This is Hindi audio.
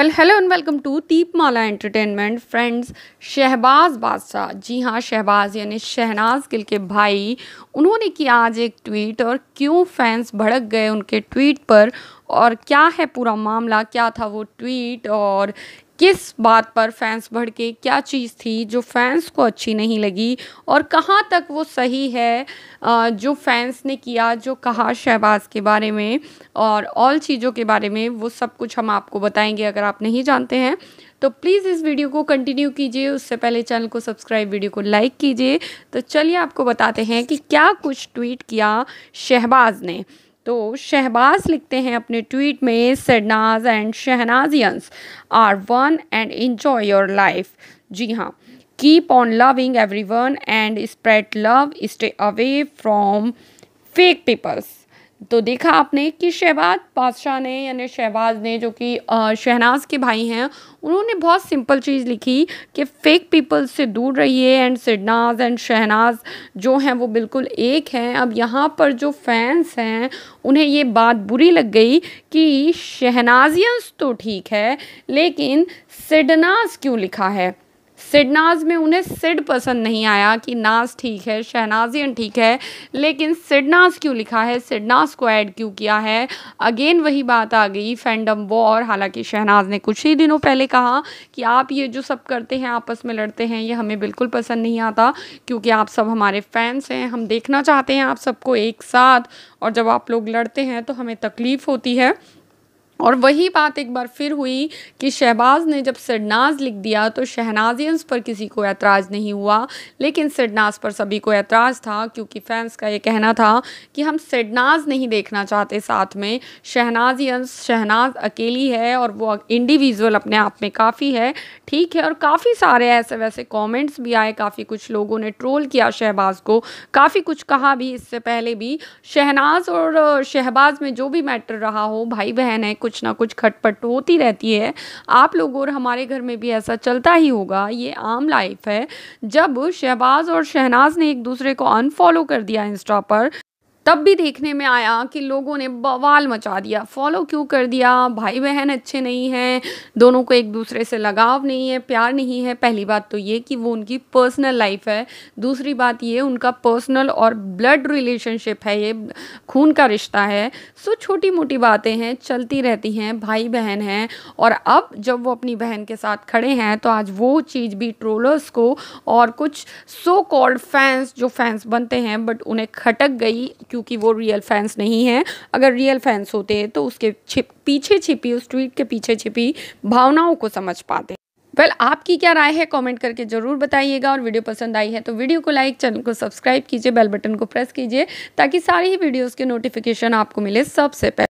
well hello and welcome to Deepmala entertainment friends Shahbaz Badshah ji हाँ शहबाज यानी शहनाज गिल के भाई उन्होंने किया आज एक ट्वीट और क्यों फैंस भड़क गए उनके ट्वीट पर और क्या है पूरा मामला क्या था वो ट्वीट और किस बात पर फैंस भड़के क्या चीज़ थी जो फैंस को अच्छी नहीं लगी और कहाँ तक वो सही है जो फैंस ने किया जो कहा शहबाज के बारे में और ऑल चीज़ों के बारे में वो सब कुछ हम आपको बताएंगे अगर आप नहीं जानते हैं तो प्लीज़ इस वीडियो को कंटिन्यू कीजिए उससे पहले चैनल को सब्सक्राइब वीडियो को लाइक कीजिए तो चलिए आपको बताते हैं कि क्या कुछ ट्वीट किया शहबाज ने तो शहबाज लिखते हैं अपने ट्वीट में Sarnaaz and Shehnaazians are one and enjoy your life जी हाँ keep on loving every one and spread love stay away from fake peoples तो देखा आपने कि शहबाज बादशाह ने यानी शहबाज ने जो कि शहनाज के भाई हैं उन्होंने बहुत सिंपल चीज़ लिखी कि फेक पीपल से दूर रहिए एंड सिडनाज एंड शहनाज जो हैं वो बिल्कुल एक हैं अब यहाँ पर जो फैंस हैं उन्हें ये बात बुरी लग गई कि शहनाजियंस तो ठीक है लेकिन सिडनाज क्यों लिखा है सिडनाज में उन्हें सिड पसंद नहीं आया कि नाज ठीक है शहनाजियन ठीक है लेकिन सिडनाज क्यों लिखा है सिडनाज को ऐड क्यों किया है अगेन वही बात आ गई फैंडम वॉर हालांकि शहनाज ने कुछ ही दिनों पहले कहा कि आप ये जो सब करते हैं आपस में लड़ते हैं ये हमें बिल्कुल पसंद नहीं आता क्योंकि आप सब हमारे फैंस हैं हम देखना चाहते हैं आप सबको एक साथ और जब आप लोग लड़ते हैं तो हमें तकलीफ़ होती है और वही बात एक बार फिर हुई कि शहबाज ने जब सरनाज लिख दिया तो शहनाजियंस पर किसी को ऐतराज़ नहीं हुआ लेकिन सरनाज पर सभी को ऐतराज़ था क्योंकि फैंस का ये कहना था कि हम सरनाज नहीं देखना चाहते साथ में शहनाजियंस शहनाज अकेली है और वो इंडिविजुअल अपने आप में काफ़ी है ठीक है और काफ़ी सारे ऐसे वैसे कॉमेंट्स भी आए काफ़ी कुछ लोगों ने ट्रोल किया शहबाज को काफ़ी कुछ कहा भी इससे पहले भी शहनाज और शहबाज में जो भी मैटर रहा हो भाई बहन है कुछ कुछ ना कुछ खटपट तो होती रहती है आप लोग और हमारे घर में भी ऐसा चलता ही होगा ये आम लाइफ है जब शहबाज और शहनाज ने एक दूसरे को अनफॉलो कर दिया इंस्टा पर तब भी देखने में आया कि लोगों ने बवाल मचा दिया फॉलो क्यों कर दिया भाई बहन अच्छे नहीं हैं दोनों को एक दूसरे से लगाव नहीं है प्यार नहीं है पहली बात तो ये कि वो उनकी पर्सनल लाइफ है दूसरी बात ये उनका पर्सनल और ब्लड रिलेशनशिप है ये खून का रिश्ता है सो छोटी मोटी बातें हैं चलती रहती हैं भाई बहन हैं और अब जब वो अपनी बहन के साथ खड़े हैं तो आज वो चीज़ भी ट्रोलर्स को और कुछ सो कॉल्ड फैंस जो फैंस बनते हैं बट उन्हें खटक गई क्योंकि वो रियल फैंस नहीं हैं अगर रियल फैंस होते हैं तो उसके छिप पीछे छिपी उस ट्वीट के पीछे छिपी भावनाओं को समझ पाते वेल well, आपकी क्या राय है कमेंट करके ज़रूर बताइएगा और वीडियो पसंद आई है तो वीडियो को लाइक चैनल को सब्सक्राइब कीजिए बेल बटन को प्रेस कीजिए ताकि सारी ही वीडियोज़ के नोटिफिकेशन आपको मिले सबसे पहले